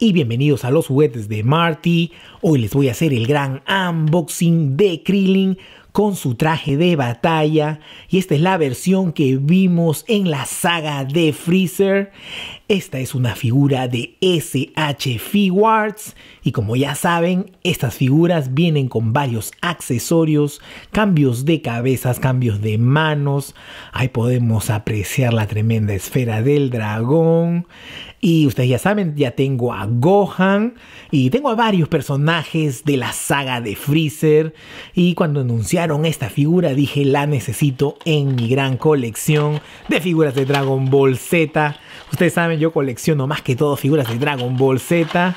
y bienvenidos a los juguetes de Marty. Hoy les voy a hacer el gran unboxing de Krillin con su traje de batalla y esta es la versión que vimos en la saga de Freezer. Esta es una figura de SH Figuarts y como ya saben, estas figuras vienen con varios accesorios, cambios de cabezas, cambios de manos. Ahí podemos apreciar la tremenda esfera del dragón. Y ustedes ya saben, ya tengo a Gohan y tengo a varios personajes de la saga de Freezer. Y cuando anunciaron esta figura dije la necesito en mi gran colección de figuras de Dragon Ball Z. Ustedes saben, yo colecciono más que todo figuras de Dragon Ball Z.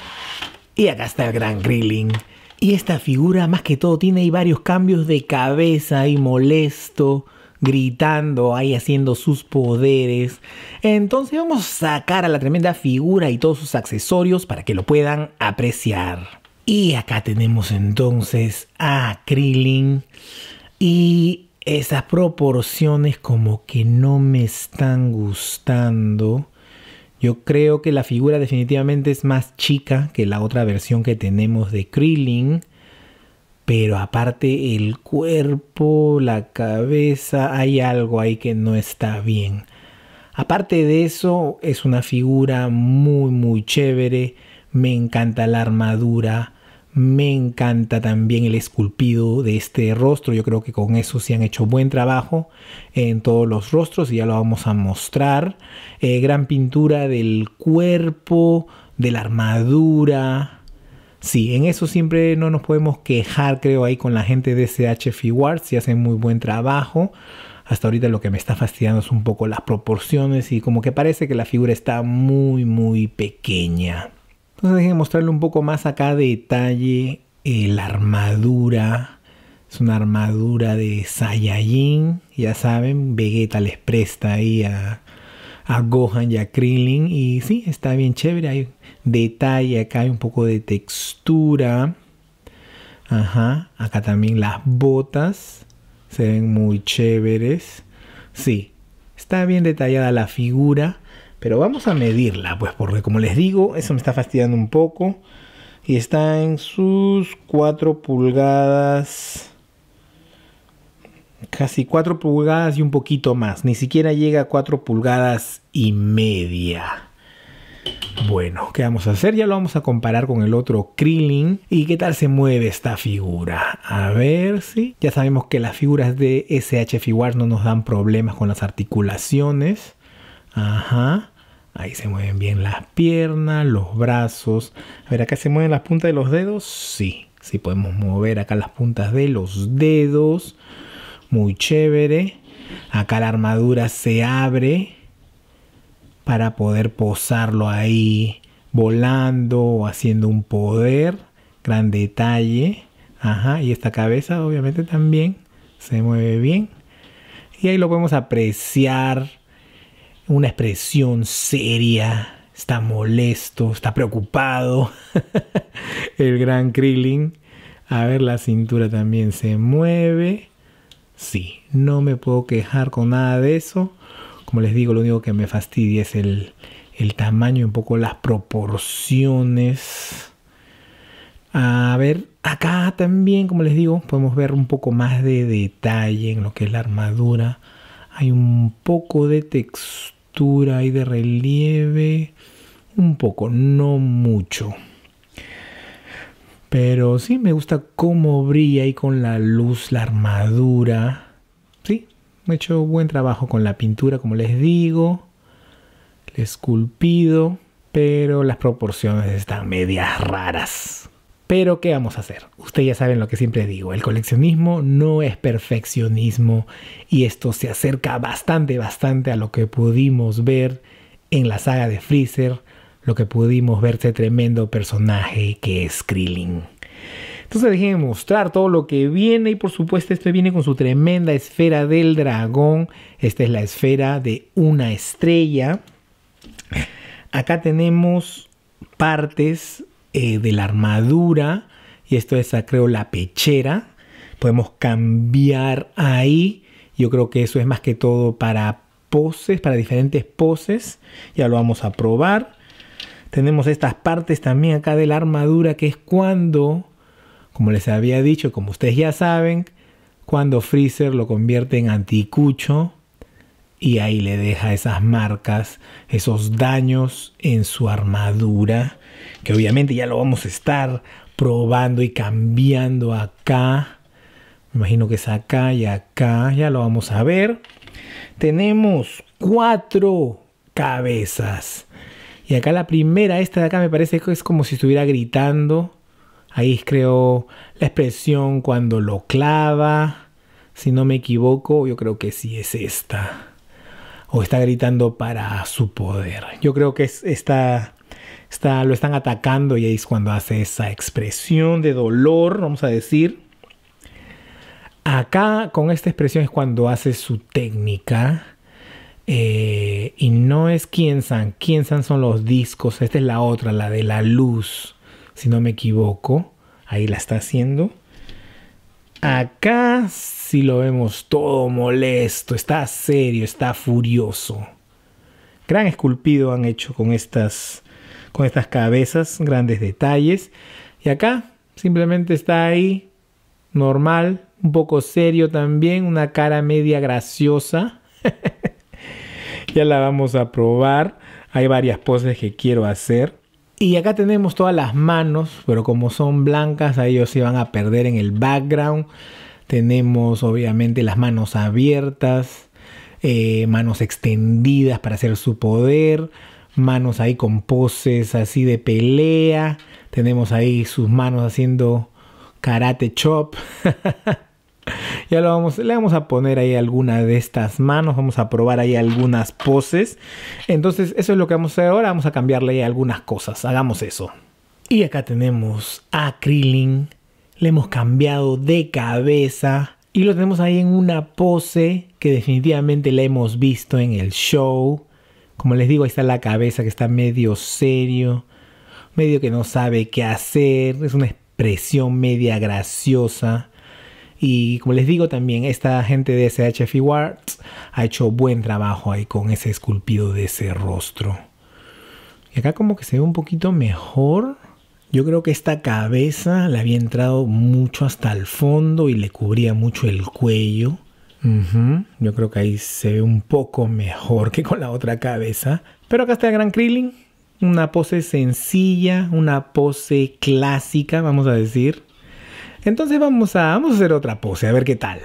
Y acá está el gran Krillin. Y esta figura más que todo tiene ahí varios cambios de cabeza y molesto, gritando ahí haciendo sus poderes. Entonces vamos a sacar a la tremenda figura y todos sus accesorios para que lo puedan apreciar. Y acá tenemos entonces a Krillin y esas proporciones como que no me están gustando. Yo creo que la figura definitivamente es más chica que la otra versión que tenemos de Krillin. Pero aparte el cuerpo, la cabeza, hay algo ahí que no está bien. Aparte de eso, es una figura muy muy chévere. Me encanta la armadura me encanta también el esculpido de este rostro. Yo creo que con eso se han hecho buen trabajo en todos los rostros y ya lo vamos a mostrar. Eh, gran pintura del cuerpo, de la armadura. Sí, en eso siempre no nos podemos quejar, creo, ahí con la gente de SH Figuarts. Se hacen muy buen trabajo. Hasta ahorita lo que me está fastidiando es un poco las proporciones y como que parece que la figura está muy, muy pequeña. Entonces déjenme mostrarle un poco más acá detalle eh, la armadura. Es una armadura de Saiyajin. Ya saben, Vegeta les presta ahí a, a Gohan y a Krillin. Y sí, está bien chévere. Hay detalle acá, hay un poco de textura. Ajá, acá también las botas se ven muy chéveres. Sí, está bien detallada la figura. Pero vamos a medirla, pues, porque como les digo, eso me está fastidiando un poco. Y está en sus 4 pulgadas. Casi 4 pulgadas y un poquito más. Ni siquiera llega a 4 pulgadas y media. Bueno, ¿qué vamos a hacer? Ya lo vamos a comparar con el otro Krillin. ¿Y qué tal se mueve esta figura? A ver si... Ya sabemos que las figuras de SH no nos dan problemas con las articulaciones. Ajá. Ahí se mueven bien las piernas, los brazos. A ver, acá se mueven las puntas de los dedos. Sí, sí podemos mover acá las puntas de los dedos. Muy chévere. Acá la armadura se abre para poder posarlo ahí volando o haciendo un poder. Gran detalle. Ajá, y esta cabeza obviamente también se mueve bien. Y ahí lo podemos apreciar una expresión seria, está molesto, está preocupado. el gran Krillin. A ver, la cintura también se mueve. Sí, no me puedo quejar con nada de eso. Como les digo, lo único que me fastidia es el, el tamaño, un poco las proporciones. A ver, acá también, como les digo, podemos ver un poco más de detalle en lo que es la armadura. Hay un poco de textura y de relieve. Un poco, no mucho. Pero sí me gusta cómo brilla y con la luz, la armadura. Sí, he hecho buen trabajo con la pintura, como les digo. El esculpido. Pero las proporciones están medias raras. Pero, ¿qué vamos a hacer? Ustedes ya saben lo que siempre digo, el coleccionismo no es perfeccionismo y esto se acerca bastante, bastante a lo que pudimos ver en la saga de Freezer, lo que pudimos ver ese tremendo personaje que es Krillin. Entonces déjenme mostrar todo lo que viene y por supuesto esto viene con su tremenda esfera del dragón. Esta es la esfera de una estrella. Acá tenemos partes eh, de la armadura y esto es ah, creo la pechera. Podemos cambiar ahí. Yo creo que eso es más que todo para poses, para diferentes poses. Ya lo vamos a probar. Tenemos estas partes también acá de la armadura que es cuando, como les había dicho, como ustedes ya saben, cuando Freezer lo convierte en anticucho y ahí le deja esas marcas, esos daños en su armadura, que obviamente ya lo vamos a estar probando y cambiando acá. Me imagino que es acá y acá, ya lo vamos a ver. Tenemos cuatro cabezas. Y acá la primera, esta de acá me parece que es como si estuviera gritando. Ahí creo la expresión cuando lo clava. Si no me equivoco, yo creo que sí es esta o está gritando para su poder. Yo creo que está, está, lo están atacando y ahí es cuando hace esa expresión de dolor, vamos a decir. Acá con esta expresión es cuando hace su técnica. Eh, y no es san, quién san son los discos, esta es la otra, la de la luz, si no me equivoco, ahí la está haciendo. Acá sí lo vemos todo molesto, está serio, está furioso. Gran esculpido han hecho con estas, con estas cabezas, grandes detalles. Y acá simplemente está ahí, normal, un poco serio también, una cara media graciosa. ya la vamos a probar. Hay varias poses que quiero hacer. Y acá tenemos todas las manos, pero como son blancas, ellos se van a perder en el background. Tenemos obviamente las manos abiertas, eh, manos extendidas para hacer su poder, manos ahí con poses así de pelea. Tenemos ahí sus manos haciendo karate chop. Ya lo vamos, le vamos a poner ahí alguna de estas manos, vamos a probar ahí algunas poses. Entonces, eso es lo que vamos a hacer ahora, vamos a cambiarle ahí algunas cosas, hagamos eso. Y acá tenemos a Krillin, le hemos cambiado de cabeza y lo tenemos ahí en una pose que definitivamente la hemos visto en el show. Como les digo, ahí está la cabeza que está medio serio, medio que no sabe qué hacer, es una expresión media graciosa y como les digo también, esta gente de SHF Wards ha hecho buen trabajo ahí con ese esculpido de ese rostro. Y acá como que se ve un poquito mejor. Yo creo que esta cabeza le había entrado mucho hasta el fondo y le cubría mucho el cuello. Yo creo que ahí se ve un poco mejor que con la otra cabeza. Pero acá está el gran Krillin. Una pose sencilla, una pose clásica, vamos a decir. Entonces vamos a, vamos a hacer otra pose, a ver qué tal.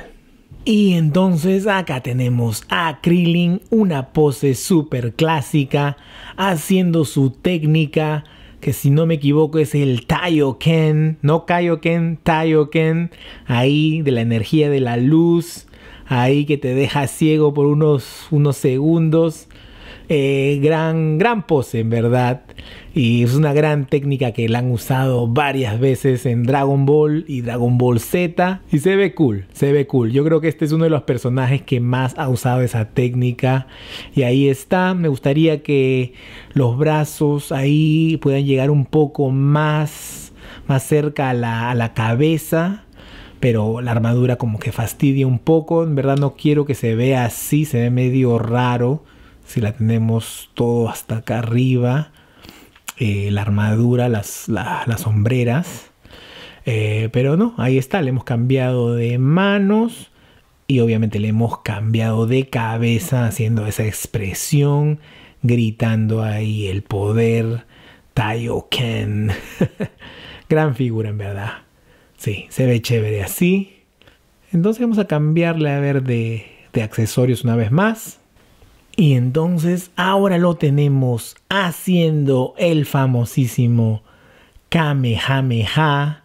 Y entonces acá tenemos a Krillin, una pose súper clásica, haciendo su técnica, que si no me equivoco es el Taioken, no Kaioken, Taioken, ahí de la energía de la luz, ahí que te deja ciego por unos, unos segundos. Eh, gran, gran pose, en verdad. Y es una gran técnica que la han usado varias veces en Dragon Ball y Dragon Ball Z. Y se ve cool, se ve cool. Yo creo que este es uno de los personajes que más ha usado esa técnica. Y ahí está. Me gustaría que los brazos ahí puedan llegar un poco más, más cerca a la, a la cabeza pero la armadura como que fastidia un poco. En verdad no quiero que se vea así, se ve medio raro si la tenemos todo hasta acá arriba, eh, la armadura, las, sombreras. Eh, pero no, ahí está, le hemos cambiado de manos y obviamente le hemos cambiado de cabeza haciendo esa expresión, gritando ahí el poder Ken. Gran figura en verdad. Sí, se ve chévere así. Entonces vamos a cambiarle a ver de accesorios una vez más. Y entonces ahora lo tenemos haciendo el famosísimo Kamehameha.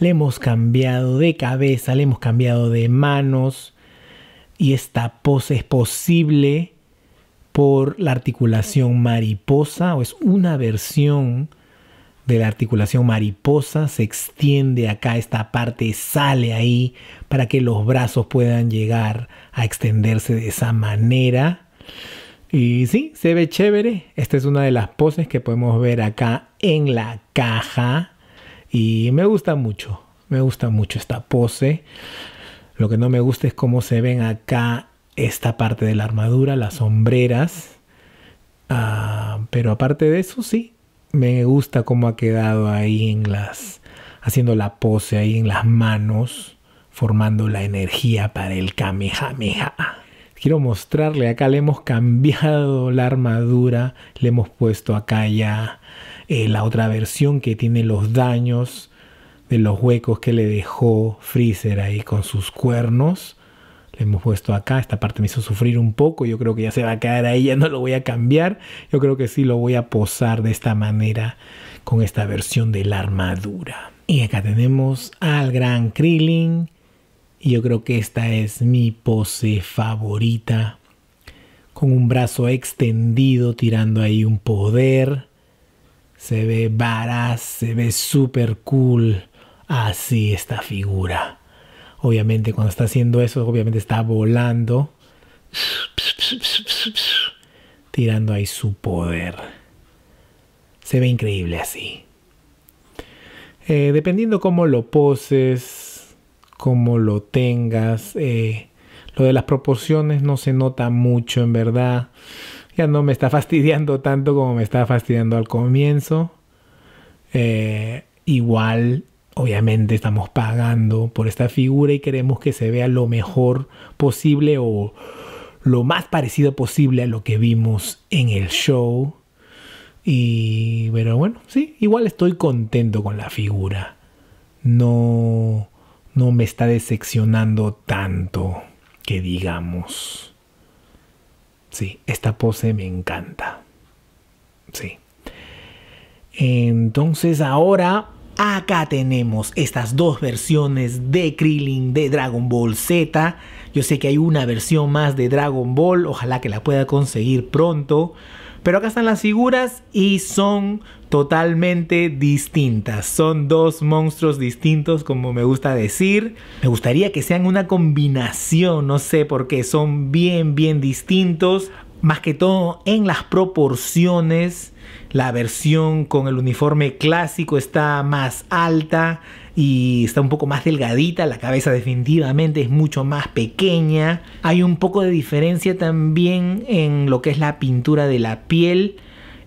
Le hemos cambiado de cabeza, le hemos cambiado de manos. Y esta pose es posible por la articulación mariposa o es una versión de la articulación mariposa. Se extiende acá esta parte, sale ahí para que los brazos puedan llegar a extenderse de esa manera y sí, se ve chévere. Esta es una de las poses que podemos ver acá en la caja. Y me gusta mucho, me gusta mucho esta pose. Lo que no me gusta es cómo se ven acá esta parte de la armadura, las sombreras. Ah, pero aparte de eso, sí, me gusta cómo ha quedado ahí en las, haciendo la pose ahí en las manos, formando la energía para el Kamehameha quiero mostrarle, acá le hemos cambiado la armadura, le hemos puesto acá ya eh, la otra versión que tiene los daños de los huecos que le dejó Freezer ahí con sus cuernos. Le hemos puesto acá, esta parte me hizo sufrir un poco, yo creo que ya se va a quedar ahí, ya no lo voy a cambiar, yo creo que sí lo voy a posar de esta manera con esta versión de la armadura. Y acá tenemos al gran Krillin, y yo creo que esta es mi pose favorita. Con un brazo extendido tirando ahí un poder. Se ve varaz, se ve súper cool. Así esta figura. Obviamente cuando está haciendo eso, obviamente está volando. Tirando ahí su poder. Se ve increíble así. Eh, dependiendo cómo lo poses, como lo tengas. Eh, lo de las proporciones no se nota mucho, en verdad. Ya no me está fastidiando tanto como me estaba fastidiando al comienzo. Eh, igual, obviamente, estamos pagando por esta figura y queremos que se vea lo mejor posible o lo más parecido posible a lo que vimos en el show. Y, pero bueno, sí, igual estoy contento con la figura. No no me está decepcionando tanto que digamos. Sí, esta pose me encanta. Sí. Entonces ahora acá tenemos estas dos versiones de Krillin de Dragon Ball Z. Yo sé que hay una versión más de Dragon Ball, ojalá que la pueda conseguir pronto. Pero acá están las figuras y son totalmente distintas. Son dos monstruos distintos, como me gusta decir. Me gustaría que sean una combinación, no sé por qué. Son bien, bien distintos más que todo en las proporciones. La versión con el uniforme clásico está más alta y está un poco más delgadita, la cabeza definitivamente es mucho más pequeña. Hay un poco de diferencia también en lo que es la pintura de la piel.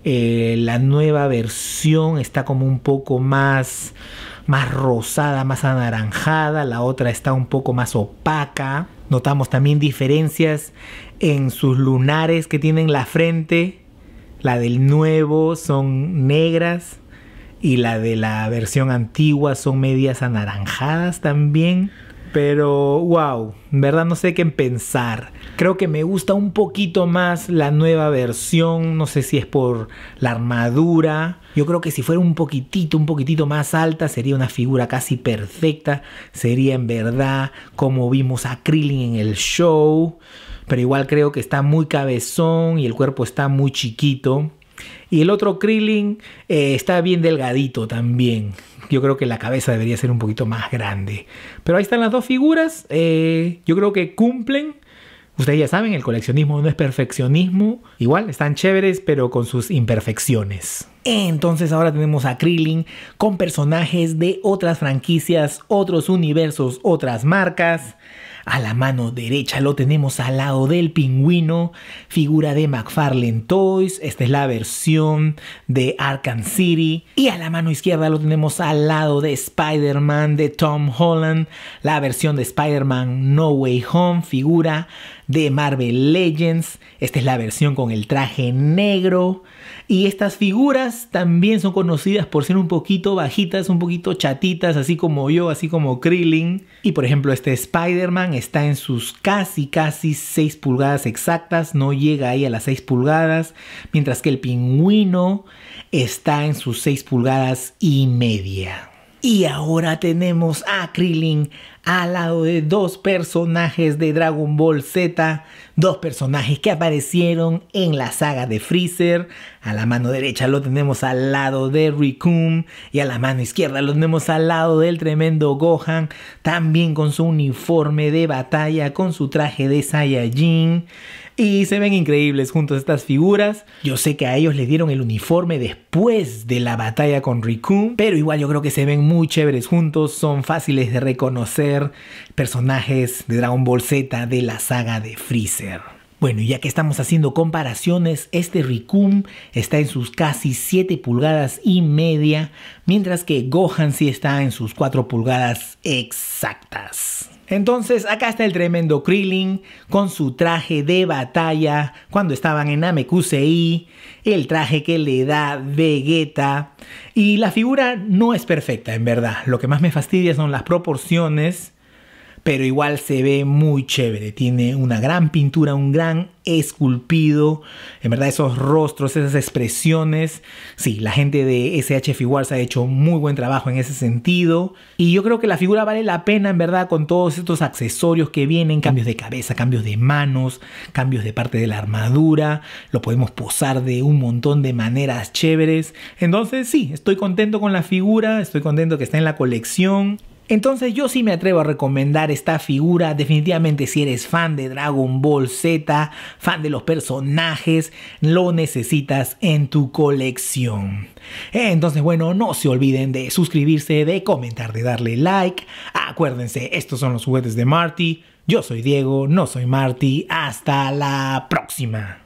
Eh, la nueva versión está como un poco más, más rosada, más anaranjada, la otra está un poco más opaca. Notamos también diferencias en sus lunares que tienen la frente, la del nuevo son negras y la de la versión antigua son medias anaranjadas también. Pero wow, en verdad no sé qué pensar. Creo que me gusta un poquito más la nueva versión, no sé si es por la armadura. Yo creo que si fuera un poquitito, un poquitito más alta, sería una figura casi perfecta. Sería en verdad como vimos a Krillin en el show pero igual creo que está muy cabezón y el cuerpo está muy chiquito. Y el otro Krillin eh, está bien delgadito también. Yo creo que la cabeza debería ser un poquito más grande. Pero ahí están las dos figuras. Eh, yo creo que cumplen. Ustedes ya saben, el coleccionismo no es perfeccionismo. Igual, están chéveres, pero con sus imperfecciones. Entonces ahora tenemos a Krillin con personajes de otras franquicias, otros universos, otras marcas. A la mano derecha lo tenemos al lado del pingüino, figura de McFarlane Toys, esta es la versión de Arkham City. Y a la mano izquierda lo tenemos al lado de Spider-Man de Tom Holland, la versión de Spider-Man No Way Home, figura de Marvel Legends. Esta es la versión con el traje negro. Y estas figuras también son conocidas por ser un poquito bajitas, un poquito chatitas, así como yo, así como Krillin. Y por ejemplo este Spider-Man está en sus casi casi 6 pulgadas exactas, no llega ahí a las 6 pulgadas, mientras que el pingüino está en sus 6 pulgadas y media. Y ahora tenemos a Krillin al lado de dos personajes de Dragon Ball Z, dos personajes que aparecieron en la saga de Freezer. A la mano derecha lo tenemos al lado de Rikun y a la mano izquierda lo tenemos al lado del tremendo Gohan, también con su uniforme de batalla, con su traje de Saiyajin. Y se ven increíbles juntos estas figuras. Yo sé que a ellos les dieron el uniforme después de la batalla con Rikun, pero igual yo creo que se ven muy chéveres juntos, son fáciles de reconocer personajes de Dragon Ball Z de la saga de Freezer. Bueno, ya que estamos haciendo comparaciones, este Rikun está en sus casi 7 pulgadas y media, mientras que Gohan sí está en sus 4 pulgadas exactas. Entonces, acá está el tremendo Krillin con su traje de batalla cuando estaban en Namekusei, el traje que le da Vegeta. Y la figura no es perfecta, en verdad. Lo que más me fastidia son las proporciones pero igual se ve muy chévere. Tiene una gran pintura, un gran esculpido. En verdad, esos rostros, esas expresiones. Sí, la gente de SH Figuarts ha hecho muy buen trabajo en ese sentido. Y yo creo que la figura vale la pena, en verdad, con todos estos accesorios que vienen: cambios de cabeza, cambios de manos, cambios de parte de la armadura. Lo podemos posar de un montón de maneras chéveres. Entonces, sí, estoy contento con la figura, estoy contento que está en la colección. Entonces yo sí me atrevo a recomendar esta figura, definitivamente si eres fan de Dragon Ball Z, fan de los personajes, lo necesitas en tu colección. Entonces bueno, no se olviden de suscribirse, de comentar, de darle like. Acuérdense, estos son los juguetes de Marty. Yo soy Diego, no soy Marty. Hasta la próxima.